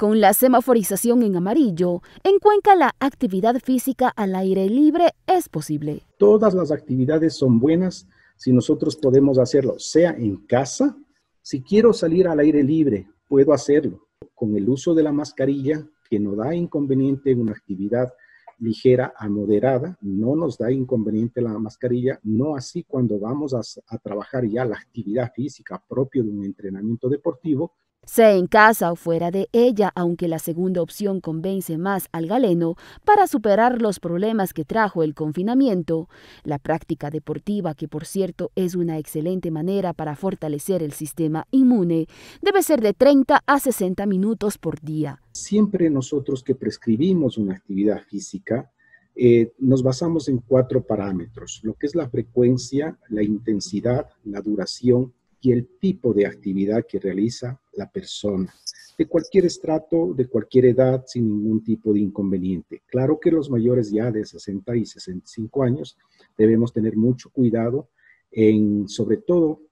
Con la semaforización en amarillo, en Cuenca la actividad física al aire libre es posible. Todas las actividades son buenas si nosotros podemos hacerlo, sea en casa, si quiero salir al aire libre, puedo hacerlo con el uso de la mascarilla, que no da inconveniente una actividad ligera a moderada, no nos da inconveniente la mascarilla, no así cuando vamos a, trabajar ya la actividad física propio de un entrenamiento deportivo, sea en casa o fuera de ella, aunque la segunda opción convence más al galeno, para superar los problemas que trajo el confinamiento, la práctica deportiva, que por cierto es una excelente manera para fortalecer el sistema inmune, debe ser de 30 a 60 minutos por día. Siempre nosotros que prescribimos una actividad física, eh, nos basamos en cuatro parámetros, lo que es la frecuencia, la intensidad, la duración y el tipo de actividad que realiza persona, de cualquier estrato, de cualquier edad, sin ningún tipo de inconveniente. Claro que los mayores ya de 60 y 65 años debemos tener mucho cuidado en, sobre todo,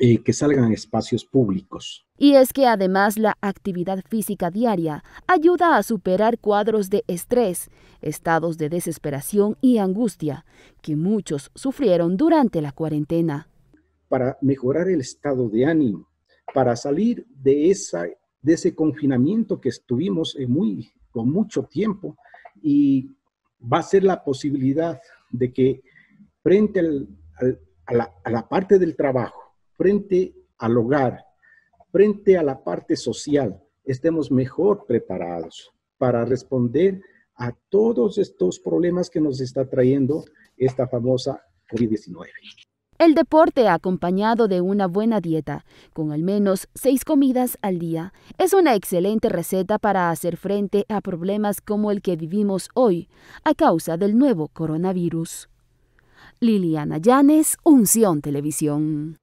eh, que salgan espacios públicos. Y es que además la actividad física diaria ayuda a superar cuadros de estrés, estados de desesperación y angustia que muchos sufrieron durante la cuarentena. Para mejorar el estado de ánimo, para salir de, de ese confinamiento que estuvimos eh, muy, con mucho tiempo y va a ser la posibilidad de que frente la, a la parte del trabajo, frente al hogar, frente a la parte social, estemos mejor preparados para responder a todos estos problemas que nos está trayendo esta famosa COVID-19. El deporte acompañado de una buena dieta, con al menos seis comidas al día, es una excelente receta para hacer frente a problemas como el que vivimos hoy a causa del nuevo coronavirus. Liliana Llanes, Unción Televisión.